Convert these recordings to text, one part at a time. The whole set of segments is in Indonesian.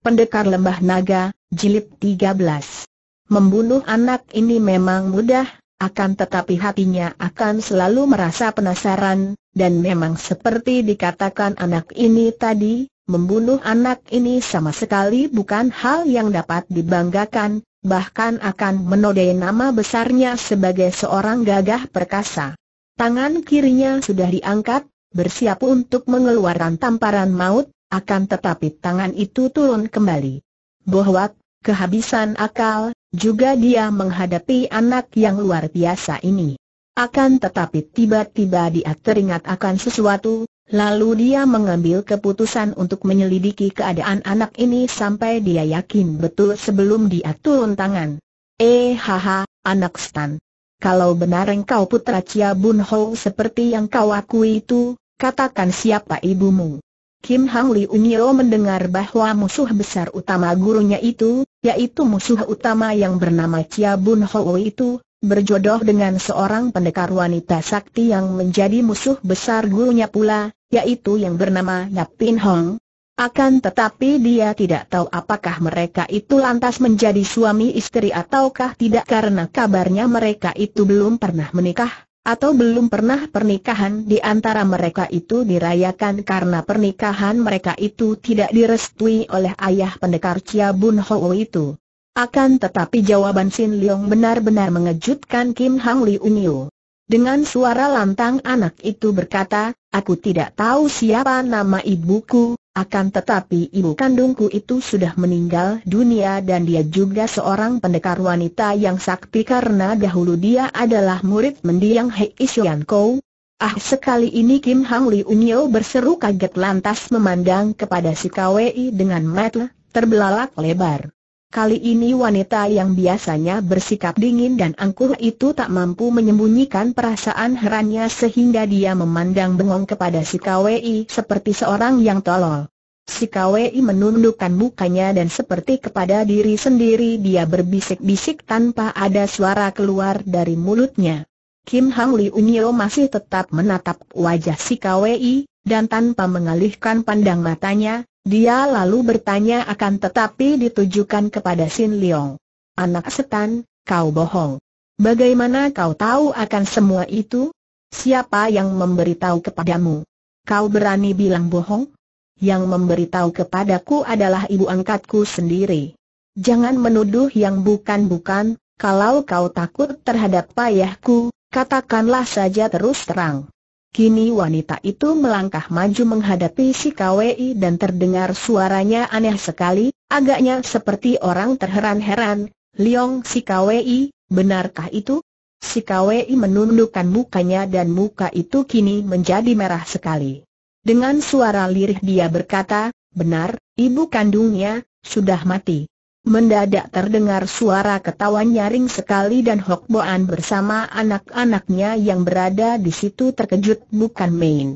Pendekar Lembah Naga, Jilid 13 Membunuh anak ini memang mudah, akan tetapi hatinya akan selalu merasa penasaran, dan memang seperti dikatakan anak ini tadi, membunuh anak ini sama sekali bukan hal yang dapat dibanggakan, bahkan akan menodai nama besarnya sebagai seorang gagah perkasa. Tangan kirinya sudah diangkat, bersiap untuk mengeluarkan tamparan maut, akan tetapi tangan itu turun kembali. Bohwat, kehabisan akal, juga dia menghadapi anak yang luar biasa ini. Akan tetapi tiba-tiba dia teringat akan sesuatu, lalu dia mengambil keputusan untuk menyelidiki keadaan anak ini sampai dia yakin betul sebelum dia turun tangan. Eh haha, anak Stan. Kalau benar engkau putra Cia Bun Ho seperti yang kau akui itu, katakan siapa ibumu. Kim Hang Li Unyo mendengar bahwa musuh besar utama gurunya itu, yaitu musuh utama yang bernama Chia Bun Ho itu, berjodoh dengan seorang pendekar wanita sakti yang menjadi musuh besar gurunya pula, yaitu yang bernama Yap Pin Hong. Akan tetapi dia tidak tahu apakah mereka itu lantas menjadi suami istri ataukah tidak karena kabarnya mereka itu belum pernah menikah atau belum pernah pernikahan di antara mereka itu dirayakan karena pernikahan mereka itu tidak direstui oleh ayah pendekar Chia Bun Ho itu. Akan tetapi jawaban Sin Leong benar-benar mengejutkan Kim Hang Li Unyu. Dengan suara lantang anak itu berkata, aku tidak tahu siapa nama ibuku, akan tetapi ibu kandungku itu sudah meninggal dunia dan dia juga seorang pendekar wanita yang sakti karena dahulu dia adalah murid mendiang Hei Xian Kou. Ah sekali ini Kim Hang Li Unyo berseru kaget lantas memandang kepada si Kwei dengan mata terbelalak lebar. Kali ini wanita yang biasanya bersikap dingin dan angkuh itu tak mampu menyembunyikan perasaan herannya sehingga dia memandang bengong kepada si KWI seperti seorang yang tolol. Si KWI menundukkan mukanya dan seperti kepada diri sendiri dia berbisik-bisik tanpa ada suara keluar dari mulutnya. Kim Hang Li Unyo masih tetap menatap wajah si KWI, dan tanpa mengalihkan pandang matanya, dia lalu bertanya akan tetapi ditujukan kepada Sin Leong. Anak setan, kau bohong. Bagaimana kau tahu akan semua itu? Siapa yang memberitahu kepadamu? Kau berani bilang bohong? Yang memberitahu kepadaku adalah ibu angkatku sendiri. Jangan menuduh yang bukan-bukan, kalau kau takut terhadap payahku, katakanlah saja terus terang. Kini wanita itu melangkah maju menghadapi si KWI dan terdengar suaranya aneh sekali, agaknya seperti orang terheran-heran, Liong si KWI, benarkah itu? Si KWI menundukkan mukanya dan muka itu kini menjadi merah sekali. Dengan suara lirih dia berkata, benar, ibu kandungnya, sudah mati. Mendadak terdengar suara ketawa nyaring sekali dan Hok Boan bersama anak-anaknya yang berada di situ terkejut bukan main.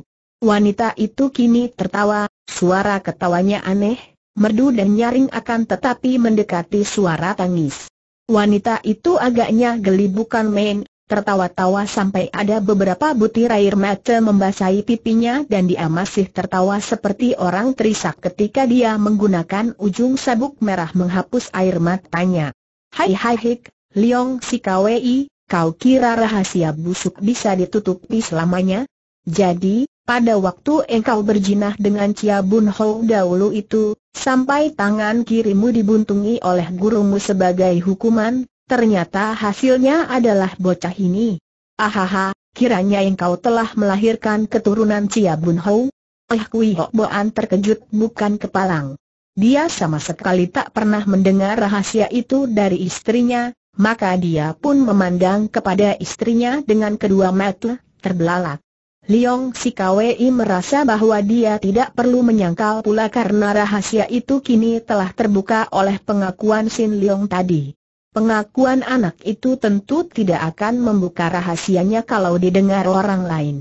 Wanita itu kini tertawa, suara ketawanya aneh, merdu dan nyaring akan tetapi mendekati suara tangis. Wanita itu agaknya geli bukan main, tertawa-tawa sampai ada beberapa butir air mata membasahi pipinya dan dia masih tertawa seperti orang terisak ketika dia menggunakan ujung sabuk merah menghapus air matanya. Hai hai hik, Liong Sikawei, kau kira rahasia busuk bisa ditutupi selamanya? Jadi, pada waktu engkau berjinah dengan Cia Bun Hou dahulu itu, sampai tangan kirimu dibuntungi oleh gurumu sebagai hukuman, Ternyata hasilnya adalah bocah ini. Ahaha, kiranya engkau telah melahirkan keturunan Cia Bun Hou. Eh Kui Hok Boan terkejut bukan kepalang. Dia sama sekali tak pernah mendengar rahasia itu dari istrinya, maka dia pun memandang kepada istrinya dengan kedua mata terbelalak. Liong Kwei merasa bahwa dia tidak perlu menyangkal pula karena rahasia itu kini telah terbuka oleh pengakuan Sin Liong tadi. Pengakuan anak itu tentu tidak akan membuka rahasianya kalau didengar orang lain.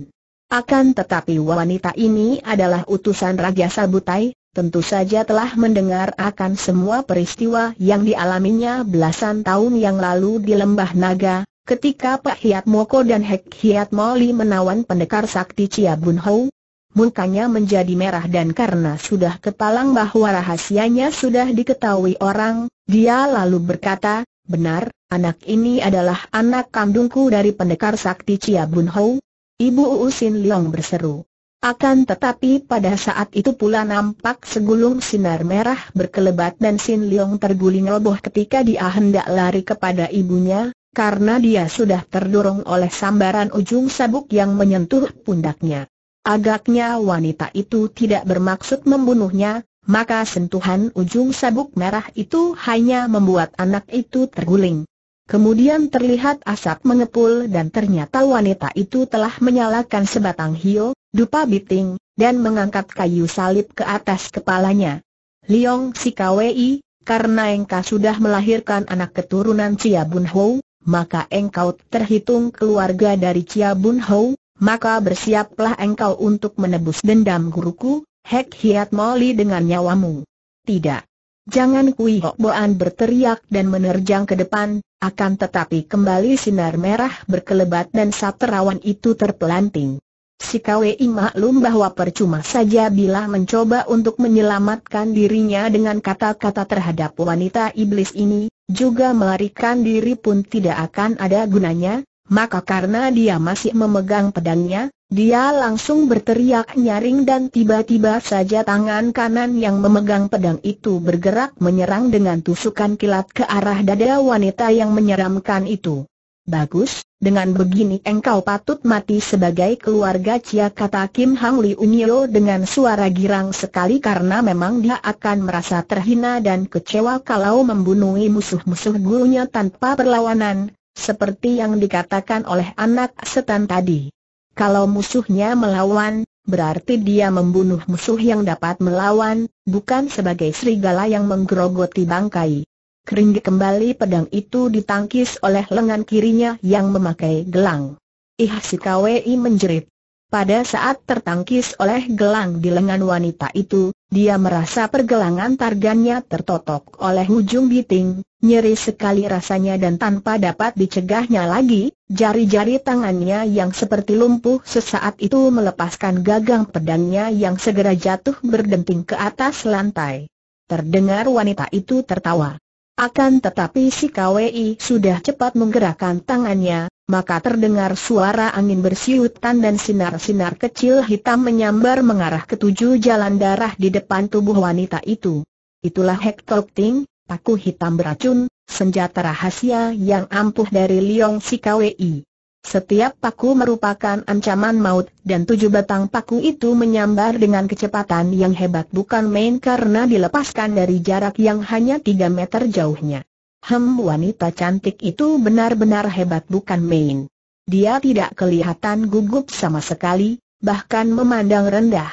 Akan tetapi wanita ini adalah utusan Raja Sabutai, tentu saja telah mendengar akan semua peristiwa yang dialaminya belasan tahun yang lalu di Lembah Naga, Ketika Pak Hiat Moko dan Hek Hiat Moli menawan pendekar sakti Chia Bun Hou. mukanya menjadi merah dan karena sudah kepalang bahwa rahasianya sudah diketahui orang, dia lalu berkata, Benar, anak ini adalah anak kandungku dari pendekar sakti Chia Bun Hou. Ibu Uusin Leong berseru. Akan tetapi pada saat itu pula nampak segulung sinar merah berkelebat dan Sin Leong terguling roboh ketika dia hendak lari kepada ibunya, karena dia sudah terdorong oleh sambaran ujung sabuk yang menyentuh pundaknya. Agaknya wanita itu tidak bermaksud membunuhnya, maka sentuhan ujung sabuk merah itu hanya membuat anak itu terguling. Kemudian terlihat asap mengepul dan ternyata wanita itu telah menyalakan sebatang hio, dupa biting, dan mengangkat kayu salib ke atas kepalanya. Liong si Kwei, karena engkau sudah melahirkan anak keturunan Cia Bun Ho, maka engkau terhitung keluarga dari Cia Bun Ho, maka bersiaplah engkau untuk menebus dendam guruku, Hek hiat moli dengan nyawamu. Tidak. Jangan Kui Hok Boan berteriak dan menerjang ke depan, akan tetapi kembali sinar merah berkelebat dan saterawan itu terpelanting. Si Kwei maklum bahwa percuma saja bila mencoba untuk menyelamatkan dirinya dengan kata-kata terhadap wanita iblis ini, juga melarikan diri pun tidak akan ada gunanya, maka karena dia masih memegang pedangnya, dia langsung berteriak nyaring dan tiba-tiba saja tangan kanan yang memegang pedang itu bergerak menyerang dengan tusukan kilat ke arah dada wanita yang menyeramkan itu. Bagus, dengan begini engkau patut mati sebagai keluarga Cia kata Kim Hang Li Unyo dengan suara girang sekali karena memang dia akan merasa terhina dan kecewa kalau membunuh musuh-musuh gurunya tanpa perlawanan, seperti yang dikatakan oleh anak setan tadi. Kalau musuhnya melawan, berarti dia membunuh musuh yang dapat melawan, bukan sebagai serigala yang menggerogoti bangkai. Keringgi kembali pedang itu ditangkis oleh lengan kirinya yang memakai gelang. Ih si Kwei menjerit. Pada saat tertangkis oleh gelang di lengan wanita itu, dia merasa pergelangan targannya tertotok oleh ujung biting, nyeri sekali rasanya dan tanpa dapat dicegahnya lagi, jari-jari tangannya yang seperti lumpuh sesaat itu melepaskan gagang pedangnya yang segera jatuh berdenting ke atas lantai. Terdengar wanita itu tertawa. Akan tetapi si KWI sudah cepat menggerakkan tangannya, maka terdengar suara angin bersiutan dan sinar-sinar kecil hitam menyambar mengarah ke tujuh jalan darah di depan tubuh wanita itu. Itulah Hector Ting, paku hitam beracun, senjata rahasia yang ampuh dari Liong Sikawi. Setiap paku merupakan ancaman maut dan tujuh batang paku itu menyambar dengan kecepatan yang hebat bukan main karena dilepaskan dari jarak yang hanya tiga meter jauhnya. Hem wanita cantik itu benar-benar hebat bukan main. Dia tidak kelihatan gugup sama sekali, bahkan memandang rendah.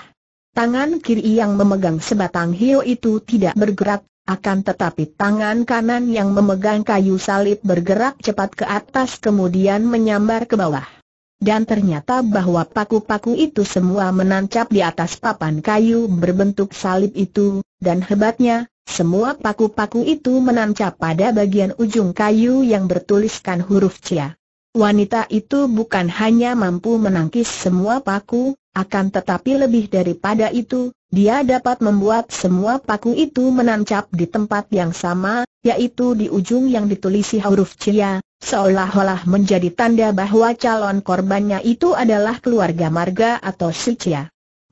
Tangan kiri yang memegang sebatang hio itu tidak bergerak, akan tetapi tangan kanan yang memegang kayu salib bergerak cepat ke atas kemudian menyambar ke bawah dan ternyata bahwa paku-paku itu semua menancap di atas papan kayu berbentuk salib itu, dan hebatnya, semua paku-paku itu menancap pada bagian ujung kayu yang bertuliskan huruf Cia. Wanita itu bukan hanya mampu menangkis semua paku, akan tetapi lebih daripada itu, dia dapat membuat semua paku itu menancap di tempat yang sama, yaitu di ujung yang ditulisi huruf Cia, seolah-olah menjadi tanda bahwa calon korbannya itu adalah keluarga Marga atau si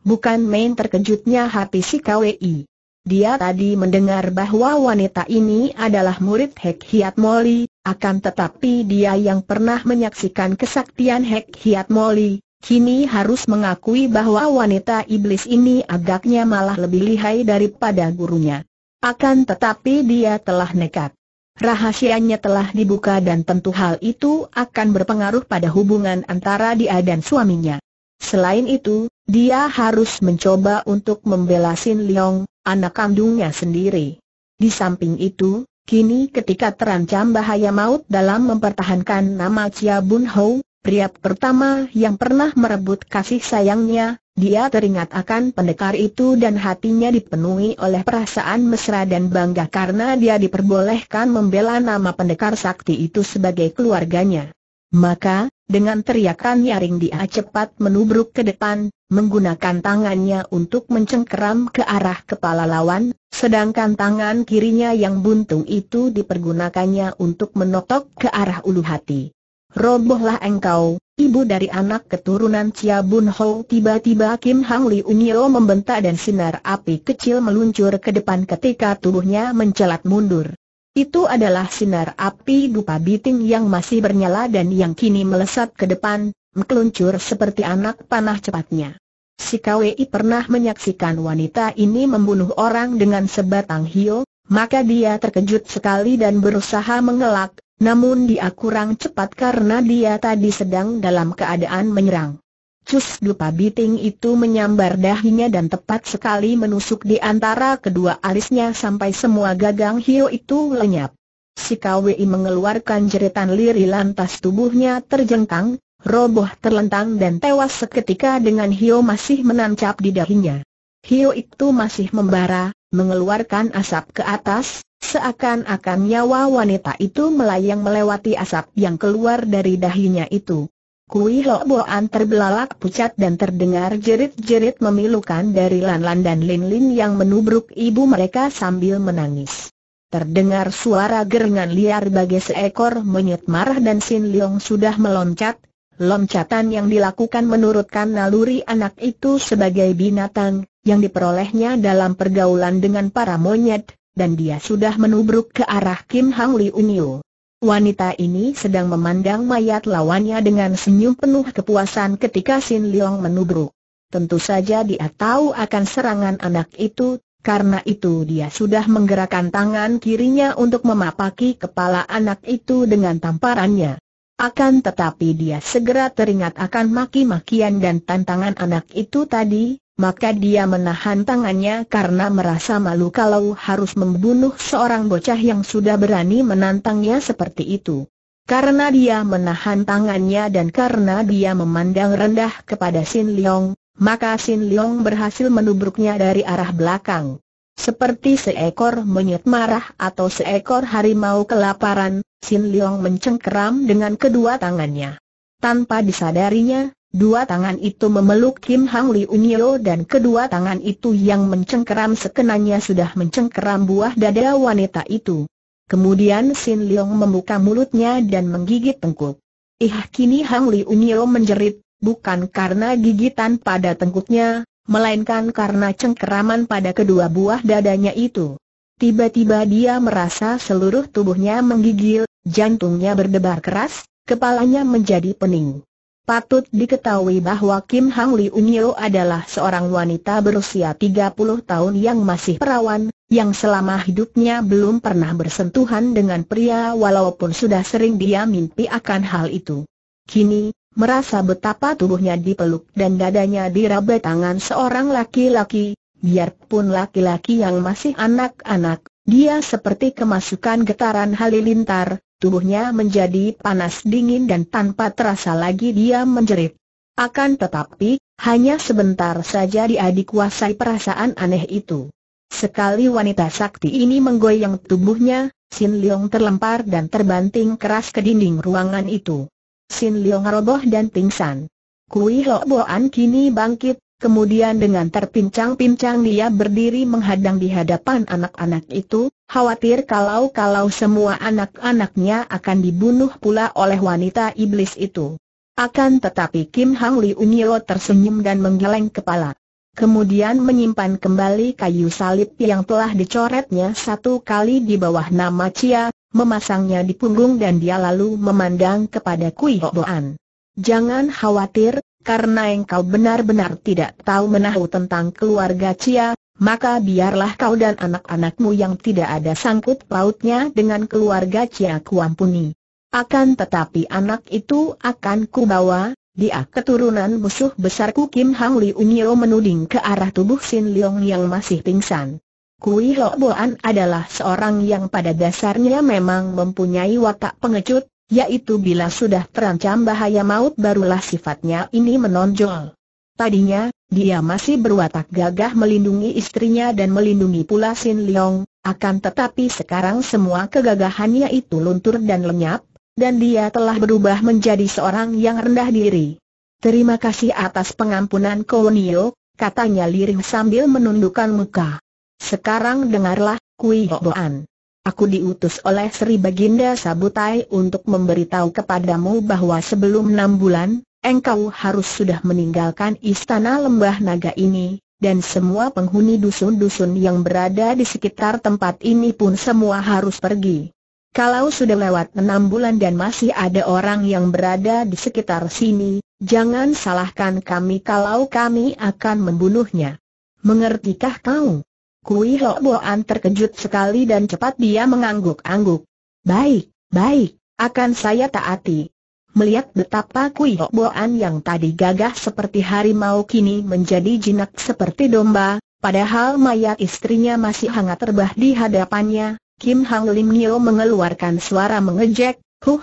Bukan main terkejutnya hati si KWI. Dia tadi mendengar bahwa wanita ini adalah murid Hek Hiat Moli, akan tetapi dia yang pernah menyaksikan kesaktian Hek Hiat Moli, kini harus mengakui bahwa wanita iblis ini agaknya malah lebih lihai daripada gurunya. Akan tetapi dia telah nekat. Rahasianya telah dibuka dan tentu hal itu akan berpengaruh pada hubungan antara dia dan suaminya. Selain itu, dia harus mencoba untuk membela Sin Leong, anak kandungnya sendiri. Di samping itu, kini ketika terancam bahaya maut dalam mempertahankan nama Chia Bun Ho, pria pertama yang pernah merebut kasih sayangnya, dia teringat akan pendekar itu dan hatinya dipenuhi oleh perasaan mesra dan bangga karena dia diperbolehkan membela nama pendekar sakti itu sebagai keluarganya. Maka, dengan teriakan nyaring dia cepat menubruk ke depan, menggunakan tangannya untuk mencengkeram ke arah kepala lawan, sedangkan tangan kirinya yang buntung itu dipergunakannya untuk menotok ke arah ulu hati. Robohlah engkau, ibu dari anak keturunan Chia Bun Ho tiba-tiba Kim Hang Li Unyo membentak dan sinar api kecil meluncur ke depan ketika tubuhnya mencelat mundur. Itu adalah sinar api dupa biting yang masih bernyala dan yang kini melesat ke depan, meluncur seperti anak panah cepatnya. Si KWI pernah menyaksikan wanita ini membunuh orang dengan sebatang hio, maka dia terkejut sekali dan berusaha mengelak, namun dia kurang cepat karena dia tadi sedang dalam keadaan menyerang. Cus dupa biting itu menyambar dahinya dan tepat sekali menusuk di antara kedua alisnya sampai semua gagang hiu itu lenyap. Si KWI mengeluarkan jeritan liri lantas tubuhnya terjengkang, roboh terlentang dan tewas seketika dengan hiu masih menancap di dahinya. Hiu itu masih membara, mengeluarkan asap ke atas, Seakan-akan nyawa wanita itu melayang melewati asap yang keluar dari dahinya itu. Kui Lo Boan terbelalak pucat dan terdengar jerit-jerit memilukan dari Lan Lan dan Lin Lin yang menubruk ibu mereka sambil menangis. Terdengar suara gerengan liar bagai seekor monyet marah dan Sin Leong sudah meloncat. Loncatan yang dilakukan menurutkan naluri anak itu sebagai binatang, yang diperolehnya dalam pergaulan dengan para monyet, dan dia sudah menubruk ke arah Kim Hang Li Unio. Wanita ini sedang memandang mayat lawannya dengan senyum penuh kepuasan ketika Sin Leong menubruk. Tentu saja dia tahu akan serangan anak itu, karena itu dia sudah menggerakkan tangan kirinya untuk memapaki kepala anak itu dengan tamparannya. Akan tetapi dia segera teringat akan maki-makian dan tantangan anak itu tadi, maka dia menahan tangannya karena merasa malu kalau harus membunuh seorang bocah yang sudah berani menantangnya seperti itu. Karena dia menahan tangannya dan karena dia memandang rendah kepada Sin Leong, maka Sin Leong berhasil menubruknya dari arah belakang. Seperti seekor monyet marah atau seekor harimau kelaparan, Sin Leong mencengkeram dengan kedua tangannya. Tanpa disadarinya, dua tangan itu memeluk Kim Hang Li Unyo dan kedua tangan itu yang mencengkeram sekenanya sudah mencengkeram buah dada wanita itu. Kemudian Sin Leong membuka mulutnya dan menggigit tengkuk. Ih kini Hang Li Unyo menjerit, bukan karena gigitan pada tengkuknya, melainkan karena cengkeraman pada kedua buah dadanya itu. Tiba-tiba dia merasa seluruh tubuhnya menggigil, Jantungnya berdebar keras, kepalanya menjadi pening. Patut diketahui bahwa Kim Hang Li Unyo adalah seorang wanita berusia 30 tahun yang masih perawan, yang selama hidupnya belum pernah bersentuhan dengan pria walaupun sudah sering dia mimpi akan hal itu. Kini, merasa betapa tubuhnya dipeluk dan dadanya diraba tangan seorang laki-laki, biarpun laki-laki yang masih anak-anak, dia seperti kemasukan getaran halilintar, tubuhnya menjadi panas dingin dan tanpa terasa lagi dia menjerit. Akan tetapi, hanya sebentar saja dia dikuasai perasaan aneh itu. Sekali wanita sakti ini menggoyang tubuhnya, Sin Leong terlempar dan terbanting keras ke dinding ruangan itu. Sin Leong roboh dan pingsan. Kui Ho Boan kini bangkit, Kemudian dengan terpincang-pincang dia berdiri menghadang di hadapan anak-anak itu, khawatir kalau-kalau semua anak-anaknya akan dibunuh pula oleh wanita iblis itu. Akan tetapi Kim Hang Li Nio tersenyum dan menggeleng kepala. Kemudian menyimpan kembali kayu salib yang telah dicoretnya satu kali di bawah nama Chia, memasangnya di punggung dan dia lalu memandang kepada Kui Boan. Jangan khawatir, karena engkau benar-benar tidak tahu menahu tentang keluarga Cia, maka biarlah kau dan anak-anakmu yang tidak ada sangkut pautnya dengan keluarga Cia kuampuni. Akan tetapi anak itu akan kubawa, dia keturunan musuh besarku Kim Hang Li Unyo menuding ke arah tubuh Sin Leong yang masih pingsan. Kui Ho Boan adalah seorang yang pada dasarnya memang mempunyai watak pengecut, yaitu bila sudah terancam bahaya maut barulah sifatnya ini menonjol. Tadinya, dia masih berwatak gagah melindungi istrinya dan melindungi pula Sin Leong, akan tetapi sekarang semua kegagahannya itu luntur dan lenyap, dan dia telah berubah menjadi seorang yang rendah diri. Terima kasih atas pengampunan Kownio, katanya lirih sambil menundukkan muka. Sekarang dengarlah, Kui Hoboan. Aku diutus oleh Sri Baginda Sabutai untuk memberitahu kepadamu bahwa sebelum enam bulan, engkau harus sudah meninggalkan istana lembah naga ini, dan semua penghuni dusun-dusun yang berada di sekitar tempat ini pun semua harus pergi. Kalau sudah lewat enam bulan dan masih ada orang yang berada di sekitar sini, jangan salahkan kami kalau kami akan membunuhnya. Mengertikah kau? Kui Ho Boan terkejut sekali dan cepat dia mengangguk-angguk. Baik, baik, akan saya taati. Melihat betapa Kui Ho Boan yang tadi gagah seperti harimau kini menjadi jinak seperti domba, padahal mayat istrinya masih hangat terbah di hadapannya, Kim Hang Lim Nio mengeluarkan suara mengejek, huh.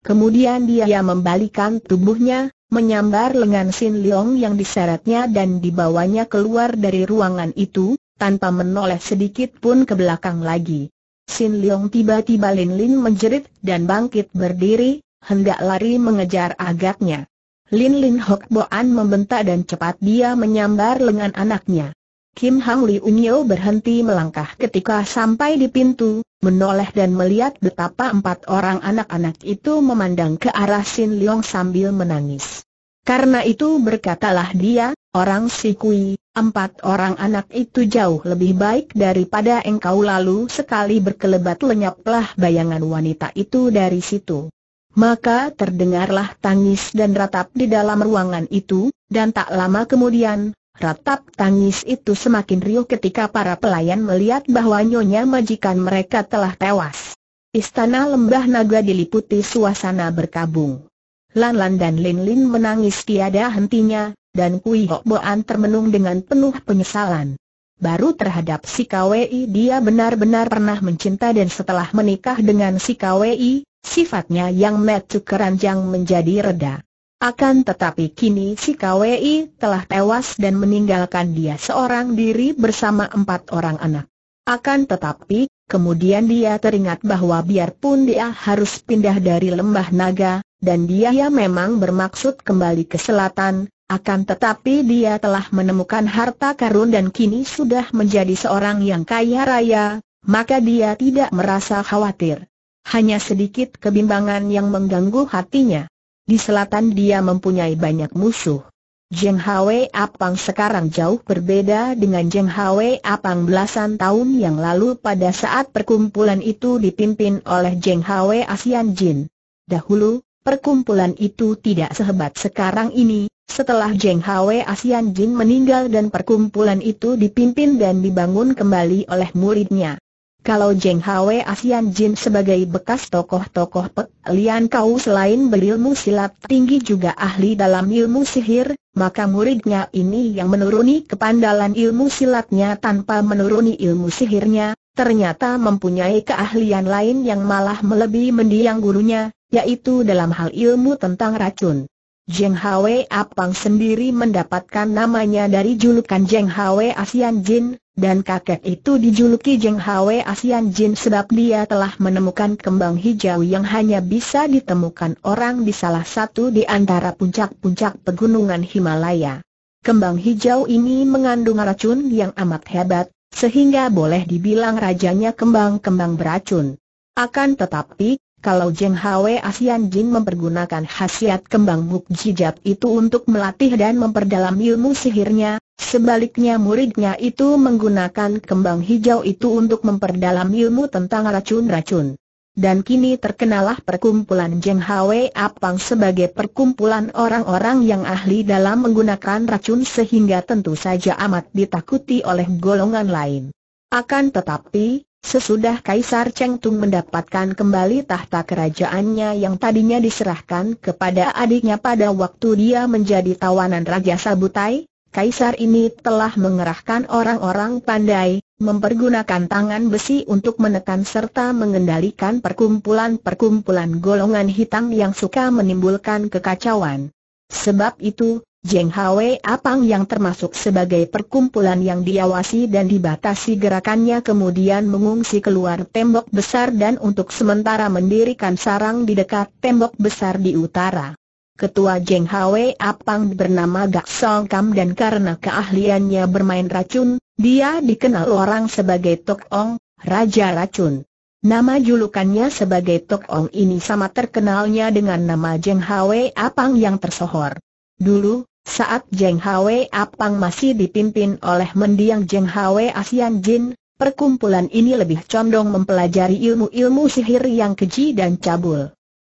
Kemudian dia membalikan tubuhnya, menyambar lengan Sin Leong yang diseretnya dan dibawanya keluar dari ruangan itu, tanpa menoleh sedikit pun ke belakang lagi. Sin Leong tiba-tiba Lin Lin menjerit dan bangkit berdiri, hendak lari mengejar agaknya. Lin Lin Hok Boan membentak dan cepat dia menyambar lengan anaknya. Kim Hang Li Unyo berhenti melangkah ketika sampai di pintu, menoleh dan melihat betapa empat orang anak-anak itu memandang ke arah Sin Leong sambil menangis. Karena itu berkatalah dia, orang Sikui, empat orang anak itu jauh lebih baik daripada engkau lalu sekali berkelebat lenyaplah bayangan wanita itu dari situ. Maka terdengarlah tangis dan ratap di dalam ruangan itu, dan tak lama kemudian, ratap tangis itu semakin riuh ketika para pelayan melihat bahwa nyonya majikan mereka telah tewas. Istana Lembah Naga diliputi suasana berkabung. Lan Lan dan Lin Lin menangis tiada hentinya, dan Kui Hok Boan termenung dengan penuh penyesalan. Baru terhadap si KWI dia benar-benar pernah mencinta dan setelah menikah dengan si KWI, sifatnya yang metu keranjang menjadi reda. Akan tetapi kini si KWI telah tewas dan meninggalkan dia seorang diri bersama empat orang anak. Akan tetapi, kemudian dia teringat bahwa biarpun dia harus pindah dari lembah naga, dan dia ya, memang bermaksud kembali ke selatan, akan tetapi dia telah menemukan harta karun dan kini sudah menjadi seorang yang kaya raya, maka dia tidak merasa khawatir. Hanya sedikit kebimbangan yang mengganggu hatinya. Di selatan dia mempunyai banyak musuh. Jeng Hwe Apang sekarang jauh berbeda dengan Jeng Hwe Apang belasan tahun yang lalu pada saat perkumpulan itu dipimpin oleh Jeng Hwe Asian Jin. Dahulu, Perkumpulan itu tidak sehebat sekarang ini, setelah Jeng Hwe Asian Jin meninggal dan perkumpulan itu dipimpin dan dibangun kembali oleh muridnya. Kalau Jeng Hwe Asian Jin sebagai bekas tokoh-tokoh Pek Lian Kau selain berilmu silat tinggi juga ahli dalam ilmu sihir, maka muridnya ini yang menuruni kepandalan ilmu silatnya tanpa menuruni ilmu sihirnya, ternyata mempunyai keahlian lain yang malah melebihi mendiang gurunya, yaitu dalam hal ilmu tentang racun. Jeng Hwe Apang sendiri mendapatkan namanya dari julukan Jeng Hwe Asian Jin, dan kakek itu dijuluki Jeng Hwe Asian Jin sebab dia telah menemukan kembang hijau yang hanya bisa ditemukan orang di salah satu di antara puncak-puncak pegunungan Himalaya. Kembang hijau ini mengandung racun yang amat hebat, sehingga boleh dibilang rajanya kembang-kembang beracun. Akan tetapi, kalau Jeng Hwe Asian Jin mempergunakan khasiat kembang mukjizat itu untuk melatih dan memperdalam ilmu sihirnya, sebaliknya muridnya itu menggunakan kembang hijau itu untuk memperdalam ilmu tentang racun-racun dan kini terkenalah perkumpulan Jeng Hwe Apang sebagai perkumpulan orang-orang yang ahli dalam menggunakan racun sehingga tentu saja amat ditakuti oleh golongan lain. Akan tetapi, sesudah Kaisar Cheng Tung mendapatkan kembali tahta kerajaannya yang tadinya diserahkan kepada adiknya pada waktu dia menjadi tawanan Raja Sabutai, Kaisar ini telah mengerahkan orang-orang pandai, mempergunakan tangan besi untuk menekan serta mengendalikan perkumpulan-perkumpulan golongan hitam yang suka menimbulkan kekacauan. Sebab itu, Jeng Hwe Apang yang termasuk sebagai perkumpulan yang diawasi dan dibatasi gerakannya kemudian mengungsi keluar tembok besar dan untuk sementara mendirikan sarang di dekat tembok besar di utara. Ketua Jeng Hwe Apang bernama Gak Song Kam dan karena keahliannya bermain racun, dia dikenal orang sebagai Tok Ong, Raja Racun. Nama julukannya sebagai Tok Ong ini sama terkenalnya dengan nama Jeng Hwe Apang yang tersohor. Dulu, saat Jeng Hwe Apang masih dipimpin oleh mendiang Jeng Hwe Asian Jin, perkumpulan ini lebih condong mempelajari ilmu-ilmu sihir yang keji dan cabul.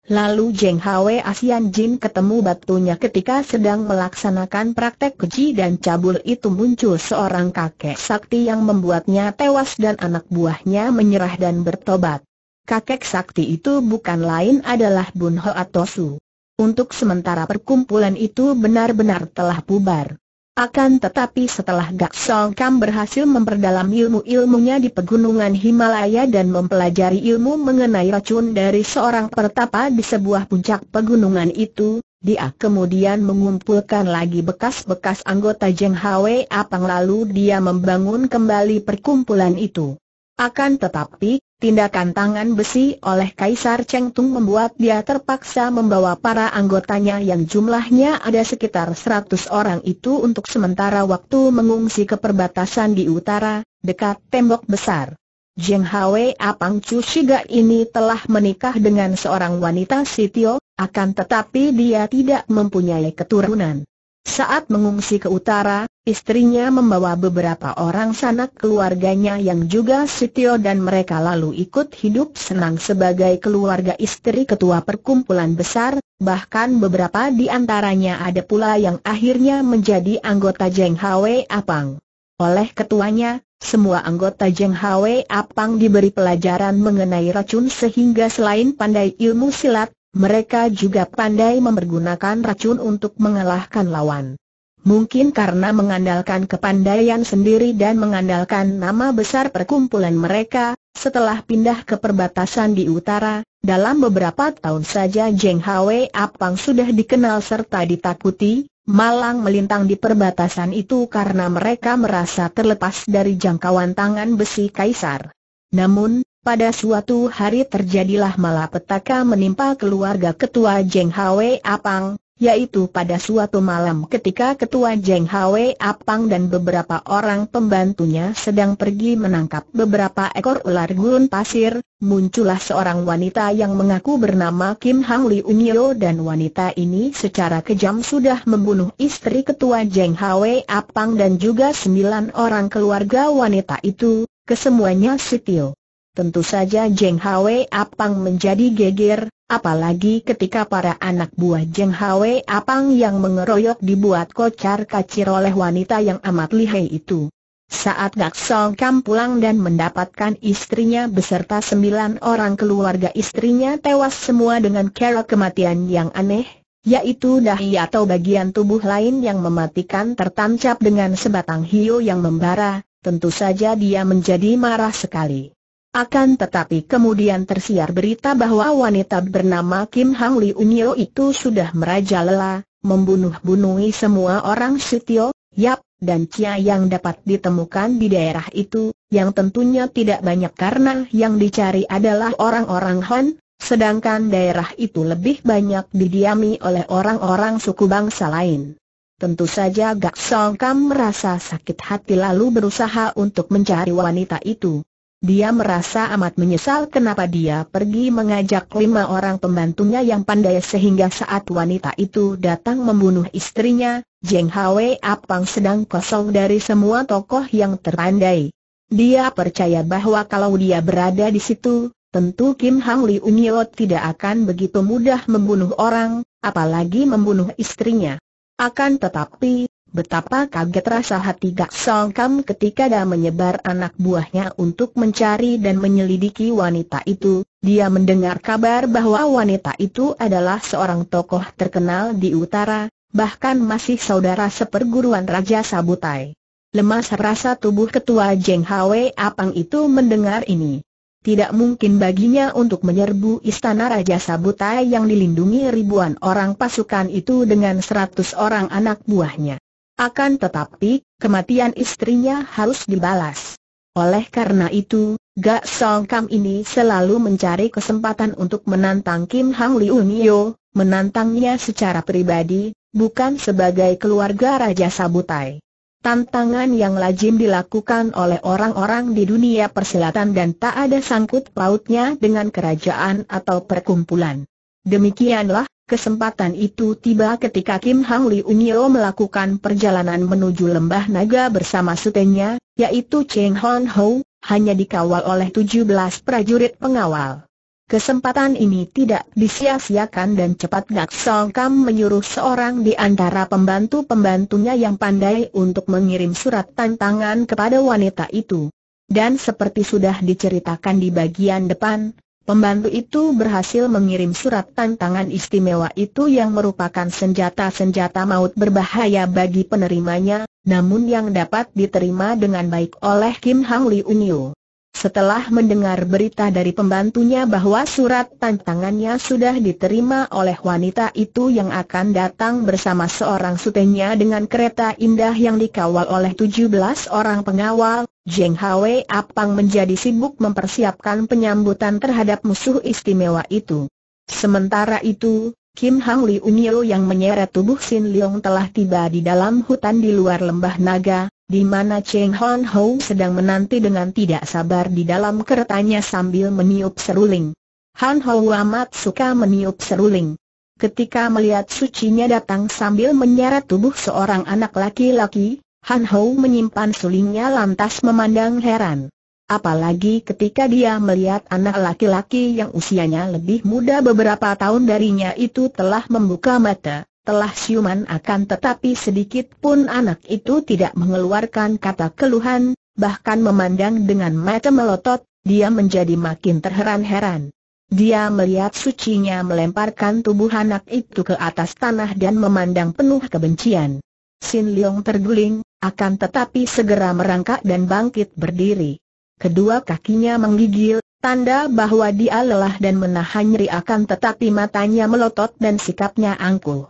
Lalu Jeng Hwe Asian Jin ketemu batunya ketika sedang melaksanakan praktek keji dan cabul itu muncul seorang kakek sakti yang membuatnya tewas dan anak buahnya menyerah dan bertobat. Kakek sakti itu bukan lain adalah Bun Ho atau Su. Untuk sementara perkumpulan itu benar-benar telah bubar. Akan tetapi setelah Gak Song Kam berhasil memperdalam ilmu-ilmunya di pegunungan Himalaya dan mempelajari ilmu mengenai racun dari seorang pertapa di sebuah puncak pegunungan itu, dia kemudian mengumpulkan lagi bekas-bekas anggota Jeng Hwe Apang lalu dia membangun kembali perkumpulan itu. Akan tetapi, tindakan tangan besi oleh Kaisar Cheng Tung membuat dia terpaksa membawa para anggotanya yang jumlahnya ada sekitar 100 orang itu untuk sementara waktu mengungsi ke perbatasan di utara, dekat tembok besar. Jeng Hwe Apang Chu Shiga ini telah menikah dengan seorang wanita Sitio, akan tetapi dia tidak mempunyai keturunan. Saat mengungsi ke utara, istrinya membawa beberapa orang sanak keluarganya yang juga sitio dan mereka lalu ikut hidup senang sebagai keluarga istri ketua perkumpulan besar, bahkan beberapa di antaranya ada pula yang akhirnya menjadi anggota Jeng Hwe Apang. Oleh ketuanya, semua anggota Jeng Hwe Apang diberi pelajaran mengenai racun sehingga selain pandai ilmu silat, mereka juga pandai mempergunakan racun untuk mengalahkan lawan. Mungkin karena mengandalkan kepandaian sendiri dan mengandalkan nama besar perkumpulan mereka, setelah pindah ke perbatasan di utara, dalam beberapa tahun saja Jeng Hwe Apang sudah dikenal serta ditakuti, malang melintang di perbatasan itu karena mereka merasa terlepas dari jangkauan tangan besi kaisar. Namun, pada suatu hari terjadilah malapetaka menimpa keluarga ketua Jeng Hwe Apang, yaitu pada suatu malam ketika ketua Jeng Hwe Apang dan beberapa orang pembantunya sedang pergi menangkap beberapa ekor ular gurun pasir, muncullah seorang wanita yang mengaku bernama Kim Hang Lee Unyo dan wanita ini secara kejam sudah membunuh istri ketua Jeng Hwe Apang dan juga sembilan orang keluarga wanita itu, kesemuanya Sitio. Tentu saja Jeng Hwe Apang menjadi geger, apalagi ketika para anak buah Jeng Hwe Apang yang mengeroyok dibuat kocar kacir oleh wanita yang amat lihai itu. Saat Gak Song Kam pulang dan mendapatkan istrinya beserta sembilan orang keluarga istrinya tewas semua dengan cara kematian yang aneh, yaitu dahi atau bagian tubuh lain yang mematikan tertancap dengan sebatang hiu yang membara, tentu saja dia menjadi marah sekali. Akan tetapi kemudian tersiar berita bahwa wanita bernama Kim Hang Li Unyo itu sudah merajalela, membunuh-bunuhi semua orang Sitio, Yap, dan Cia yang dapat ditemukan di daerah itu, yang tentunya tidak banyak karena yang dicari adalah orang-orang Han, sedangkan daerah itu lebih banyak didiami oleh orang-orang suku bangsa lain. Tentu saja Gak Song Kam merasa sakit hati lalu berusaha untuk mencari wanita itu. Dia merasa amat menyesal kenapa dia pergi mengajak lima orang pembantunya yang pandai sehingga saat wanita itu datang membunuh istrinya, Jeng Hwe Apang sedang kosong dari semua tokoh yang terpandai. Dia percaya bahwa kalau dia berada di situ, tentu Kim Hang Li Unyo tidak akan begitu mudah membunuh orang, apalagi membunuh istrinya. Akan tetapi, Betapa kaget rasa hati Gak Song Kam ketika dia menyebar anak buahnya untuk mencari dan menyelidiki wanita itu, dia mendengar kabar bahwa wanita itu adalah seorang tokoh terkenal di utara, bahkan masih saudara seperguruan Raja Sabutai. Lemas rasa tubuh ketua Jeng Hwe Apang itu mendengar ini. Tidak mungkin baginya untuk menyerbu istana Raja Sabutai yang dilindungi ribuan orang pasukan itu dengan seratus orang anak buahnya. Akan tetapi, kematian istrinya harus dibalas. Oleh karena itu, Gak Song Kam ini selalu mencari kesempatan untuk menantang Kim Hang Liu Nio, menantangnya secara pribadi, bukan sebagai keluarga Raja Sabutai. Tantangan yang lazim dilakukan oleh orang-orang di dunia persilatan dan tak ada sangkut pautnya dengan kerajaan atau perkumpulan. Demikianlah, Kesempatan itu tiba ketika Kim Hang Li Unyo melakukan perjalanan menuju lembah naga bersama sutenya, yaitu Cheng Hon Ho, hanya dikawal oleh 17 prajurit pengawal. Kesempatan ini tidak disia-siakan dan cepat Gak Song Kam menyuruh seorang di antara pembantu-pembantunya yang pandai untuk mengirim surat tantangan kepada wanita itu. Dan seperti sudah diceritakan di bagian depan, Pembantu itu berhasil mengirim surat tantangan istimewa itu yang merupakan senjata-senjata maut berbahaya bagi penerimanya, namun yang dapat diterima dengan baik oleh Kim Hang Lee Unyu. Setelah mendengar berita dari pembantunya bahwa surat tantangannya sudah diterima oleh wanita itu yang akan datang bersama seorang sutenya dengan kereta indah yang dikawal oleh 17 orang pengawal, Jeng Hwe Apang menjadi sibuk mempersiapkan penyambutan terhadap musuh istimewa itu. Sementara itu, Kim Hang Li Unio yang menyeret tubuh Sin Leong telah tiba di dalam hutan di luar lembah naga, di mana Cheng Hon Ho sedang menanti dengan tidak sabar di dalam keretanya sambil meniup seruling. Han Ho amat suka meniup seruling. Ketika melihat sucinya datang sambil menyeret tubuh seorang anak laki-laki, Han Hou menyimpan sulingnya lantas memandang heran. Apalagi ketika dia melihat anak laki-laki yang usianya lebih muda beberapa tahun darinya itu telah membuka mata, telah siuman akan tetapi sedikit pun anak itu tidak mengeluarkan kata keluhan, bahkan memandang dengan mata melotot, dia menjadi makin terheran-heran. Dia melihat sucinya melemparkan tubuh anak itu ke atas tanah dan memandang penuh kebencian. Sin Leong terguling, akan tetapi segera merangkak dan bangkit berdiri. Kedua kakinya menggigil, tanda bahwa dia lelah dan menahan nyeri akan tetapi matanya melotot dan sikapnya angkuh.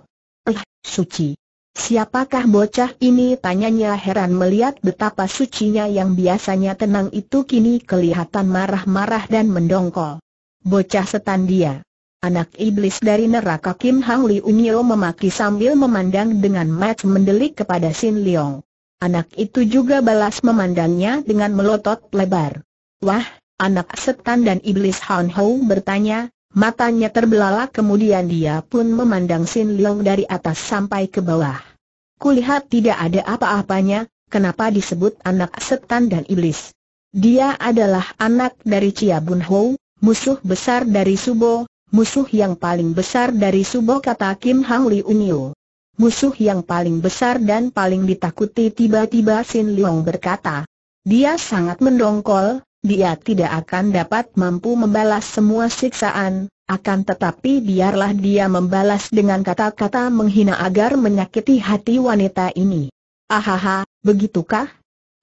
Eh, suci. Siapakah bocah ini? Tanyanya heran melihat betapa sucinya yang biasanya tenang itu kini kelihatan marah-marah dan mendongkol. Bocah setan dia. Anak iblis dari neraka Kim Hang Li Unyo memaki sambil memandang dengan mat mendelik kepada Sin Leong. Anak itu juga balas memandangnya dengan melotot lebar. Wah, anak setan dan iblis Han Ho bertanya, matanya terbelalak kemudian dia pun memandang Sin Leong dari atas sampai ke bawah. Kulihat tidak ada apa-apanya, kenapa disebut anak setan dan iblis? Dia adalah anak dari Chia Bun Ho, musuh besar dari Subo, musuh yang paling besar dari Subo kata Kim Hang Li Musuh yang paling besar dan paling ditakuti tiba-tiba Sin Leong berkata. Dia sangat mendongkol, dia tidak akan dapat mampu membalas semua siksaan, akan tetapi biarlah dia membalas dengan kata-kata menghina agar menyakiti hati wanita ini. Ahaha, begitukah?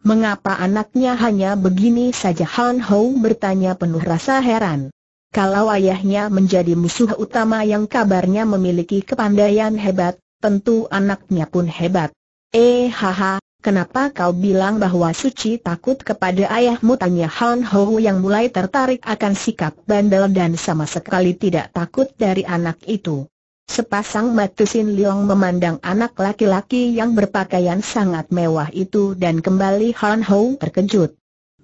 Mengapa anaknya hanya begini saja Han Hou bertanya penuh rasa heran. Kalau ayahnya menjadi musuh utama yang kabarnya memiliki kepandaian hebat, tentu anaknya pun hebat. Eh haha, kenapa kau bilang bahwa Suci takut kepada ayahmu? Tanya Han Ho yang mulai tertarik akan sikap bandel dan sama sekali tidak takut dari anak itu. Sepasang mata Sin Leong memandang anak laki-laki yang berpakaian sangat mewah itu dan kembali Han Ho terkejut.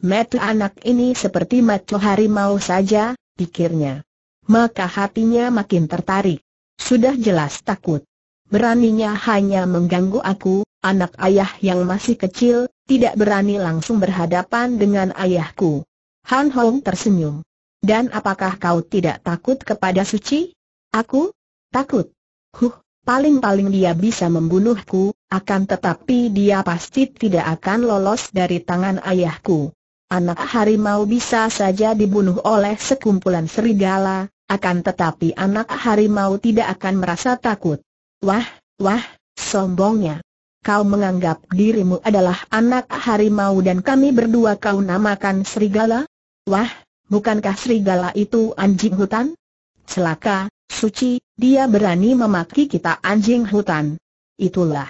Mata anak ini seperti mata harimau saja, pikirnya. Maka hatinya makin tertarik. Sudah jelas takut. Beraninya hanya mengganggu aku, anak ayah yang masih kecil, tidak berani langsung berhadapan dengan ayahku. Han Hong tersenyum. Dan apakah kau tidak takut kepada Suci? Aku? Takut. Huh, paling-paling dia bisa membunuhku, akan tetapi dia pasti tidak akan lolos dari tangan ayahku anak harimau bisa saja dibunuh oleh sekumpulan serigala, akan tetapi anak harimau tidak akan merasa takut. Wah, wah, sombongnya. Kau menganggap dirimu adalah anak harimau dan kami berdua kau namakan serigala? Wah, bukankah serigala itu anjing hutan? Celaka, suci, dia berani memaki kita anjing hutan. Itulah.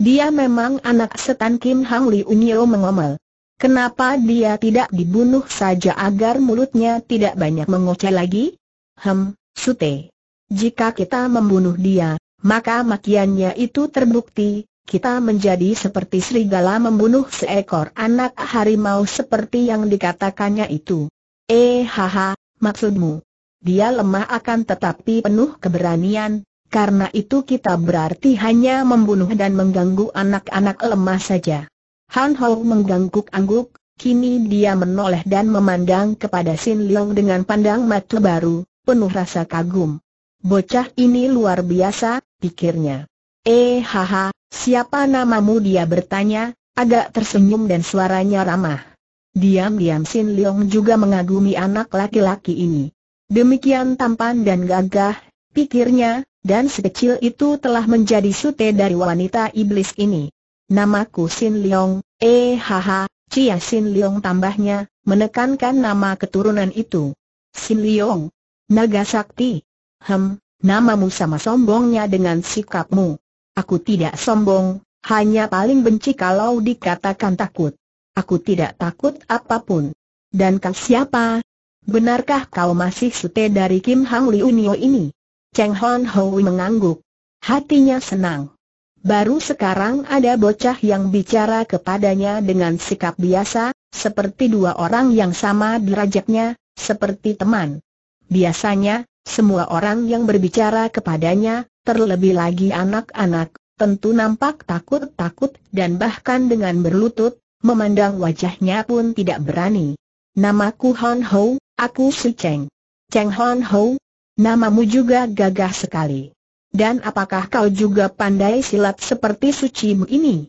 Dia memang anak setan Kim Hang Li Unyo mengomel. Kenapa dia tidak dibunuh saja agar mulutnya tidak banyak mengoceh lagi? Hem, Sute. Jika kita membunuh dia, maka makiannya itu terbukti, kita menjadi seperti serigala membunuh seekor anak harimau seperti yang dikatakannya itu. Eh haha, maksudmu? Dia lemah akan tetapi penuh keberanian, karena itu kita berarti hanya membunuh dan mengganggu anak-anak lemah saja. Han Hou mengangguk-angguk, kini dia menoleh dan memandang kepada Sin Leong dengan pandang mata baru, penuh rasa kagum. Bocah ini luar biasa, pikirnya. Eh haha, siapa namamu dia bertanya, agak tersenyum dan suaranya ramah. Diam-diam Sin Leong juga mengagumi anak laki-laki ini. Demikian tampan dan gagah, pikirnya, dan sekecil itu telah menjadi sute dari wanita iblis ini. Namaku Sin Leong, eh haha, Cia Sin Leong tambahnya, menekankan nama keturunan itu. Sin Leong. Naga Sakti. Hem, namamu sama sombongnya dengan sikapmu. Aku tidak sombong, hanya paling benci kalau dikatakan takut. Aku tidak takut apapun. Dan kau siapa? Benarkah kau masih sute dari Kim Hang Liu Nio ini? Cheng Hon Hou mengangguk. Hatinya senang. Baru sekarang ada bocah yang bicara kepadanya dengan sikap biasa, seperti dua orang yang sama derajatnya, seperti teman. Biasanya, semua orang yang berbicara kepadanya, terlebih lagi anak-anak, tentu nampak takut-takut dan bahkan dengan berlutut, memandang wajahnya pun tidak berani. Namaku Hon Ho, aku Su Cheng. Cheng Hon Ho, namamu juga gagah sekali. Dan apakah kau juga pandai silat seperti sucimu ini?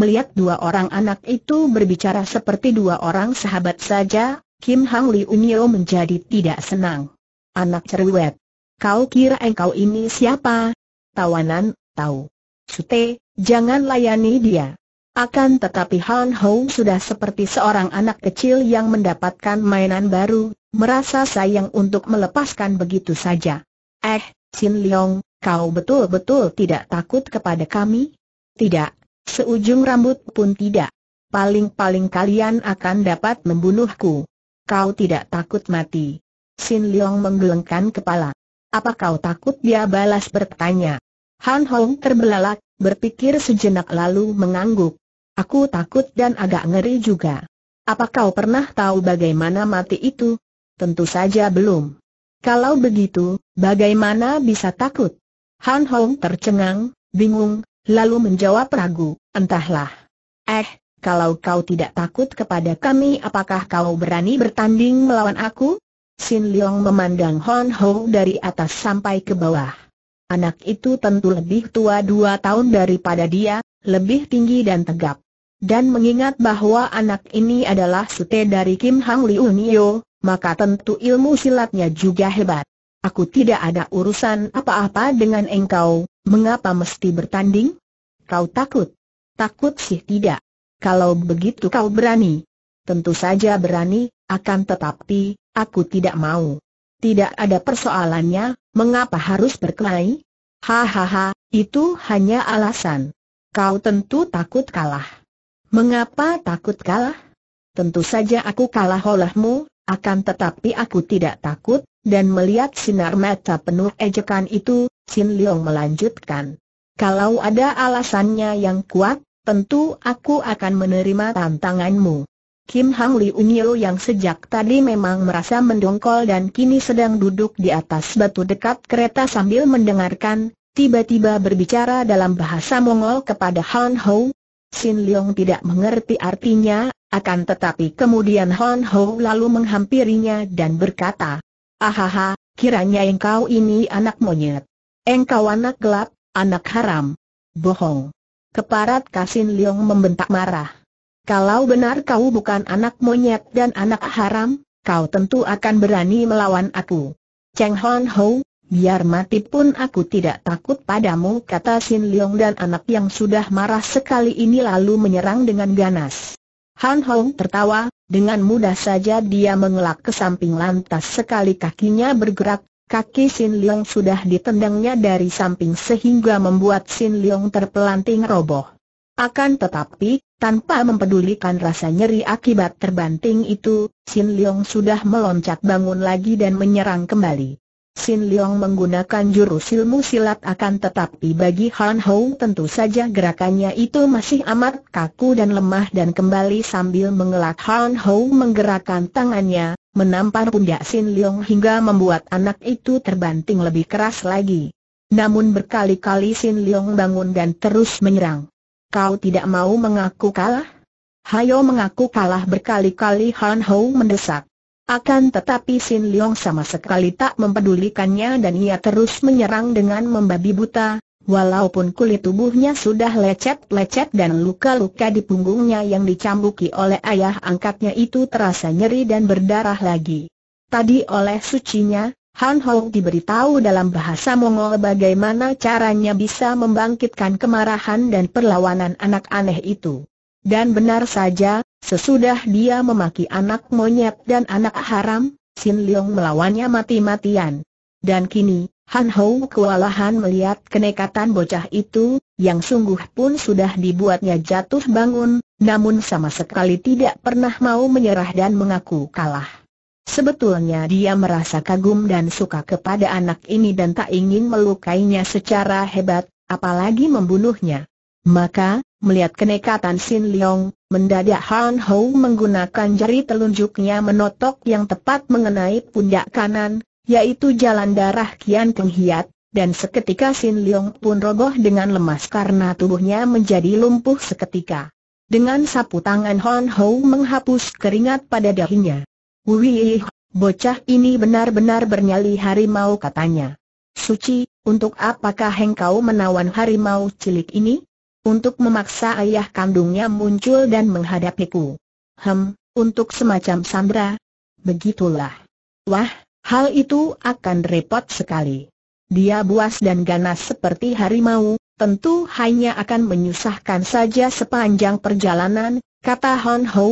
Melihat dua orang anak itu berbicara seperti dua orang sahabat saja, Kim Hang Li Unyo menjadi tidak senang. Anak cerewet. Kau kira engkau ini siapa? Tawanan, tahu. Sute, jangan layani dia. Akan tetapi Han Ho sudah seperti seorang anak kecil yang mendapatkan mainan baru, merasa sayang untuk melepaskan begitu saja. Eh, Sin Leong, kau betul-betul tidak takut kepada kami? Tidak, seujung rambut pun tidak. Paling-paling kalian akan dapat membunuhku. Kau tidak takut mati. Sin Leong menggelengkan kepala. Apa kau takut dia balas bertanya. Han Hong terbelalak, berpikir sejenak lalu mengangguk. Aku takut dan agak ngeri juga. Apa kau pernah tahu bagaimana mati itu? Tentu saja belum. Kalau begitu, bagaimana bisa takut? Han Hong tercengang, bingung, lalu menjawab ragu, entahlah. Eh, kalau kau tidak takut kepada kami apakah kau berani bertanding melawan aku? Sin Leong memandang Han Hong dari atas sampai ke bawah. Anak itu tentu lebih tua dua tahun daripada dia, lebih tinggi dan tegap. Dan mengingat bahwa anak ini adalah sute dari Kim Hang Liu Nio, maka tentu ilmu silatnya juga hebat. Aku tidak ada urusan apa-apa dengan engkau, mengapa mesti bertanding? Kau takut? Takut sih tidak. Kalau begitu kau berani. Tentu saja berani, akan tetapi, aku tidak mau. Tidak ada persoalannya, mengapa harus berkelahi? Hahaha, itu hanya alasan. Kau tentu takut kalah. Mengapa takut kalah? Tentu saja aku kalah olehmu, akan tetapi aku tidak takut, dan melihat sinar mata penuh ejekan itu, Sin Leong melanjutkan. Kalau ada alasannya yang kuat, tentu aku akan menerima tantanganmu. Kim Hang Li Nyo yang sejak tadi memang merasa mendongkol dan kini sedang duduk di atas batu dekat kereta sambil mendengarkan, tiba-tiba berbicara dalam bahasa Mongol kepada Han Ho. Sin Leong tidak mengerti artinya, akan tetapi kemudian Hon Ho lalu menghampirinya dan berkata, Ahaha, kiranya engkau ini anak monyet. Engkau anak gelap, anak haram. Bohong. Keparat Kasin Leong membentak marah. Kalau benar kau bukan anak monyet dan anak haram, kau tentu akan berani melawan aku. Cheng Hon Ho, biar mati pun aku tidak takut padamu kata Sin Leong dan anak yang sudah marah sekali ini lalu menyerang dengan ganas. Han Hong tertawa, dengan mudah saja dia mengelak ke samping lantas sekali kakinya bergerak, kaki Sin Leong sudah ditendangnya dari samping sehingga membuat Sin Leong terpelanting roboh. Akan tetapi, tanpa mempedulikan rasa nyeri akibat terbanting itu, Sin Leong sudah meloncat bangun lagi dan menyerang kembali. Sin Leong menggunakan jurus ilmu silat akan tetapi bagi Han Hong tentu saja gerakannya itu masih amat kaku dan lemah dan kembali sambil mengelak Han Hong menggerakkan tangannya, menampar pundak Sin Leong hingga membuat anak itu terbanting lebih keras lagi. Namun berkali-kali Sin Leong bangun dan terus menyerang. Kau tidak mau mengaku kalah? Hayo mengaku kalah berkali-kali Han Hong mendesak. Akan tetapi Sin Leong sama sekali tak mempedulikannya dan ia terus menyerang dengan membabi buta, walaupun kulit tubuhnya sudah lecet-lecet dan luka-luka di punggungnya yang dicambuki oleh ayah angkatnya itu terasa nyeri dan berdarah lagi. Tadi oleh sucinya, Han Hong diberitahu dalam bahasa Mongol bagaimana caranya bisa membangkitkan kemarahan dan perlawanan anak aneh itu. Dan benar saja, Sesudah dia memaki anak monyet dan anak haram, Sin Leong melawannya mati-matian. Dan kini, Han Hou kewalahan melihat kenekatan bocah itu, yang sungguh pun sudah dibuatnya jatuh bangun, namun sama sekali tidak pernah mau menyerah dan mengaku kalah. Sebetulnya dia merasa kagum dan suka kepada anak ini dan tak ingin melukainya secara hebat, apalagi membunuhnya. Maka, Melihat kenekatan Sin Leong, mendadak Han Hou menggunakan jari telunjuknya menotok yang tepat mengenai pundak kanan, yaitu jalan darah Kian Teng Hiat, dan seketika Sin Leong pun roboh dengan lemas karena tubuhnya menjadi lumpuh seketika. Dengan sapu tangan Han Ho menghapus keringat pada dahinya. Wih, bocah ini benar-benar bernyali harimau katanya. Suci, untuk apakah hengkau menawan harimau cilik ini? untuk memaksa ayah kandungnya muncul dan menghadapiku. Hem, untuk semacam sandra? Begitulah. Wah, hal itu akan repot sekali. Dia buas dan ganas seperti harimau, tentu hanya akan menyusahkan saja sepanjang perjalanan, kata Hon Ho.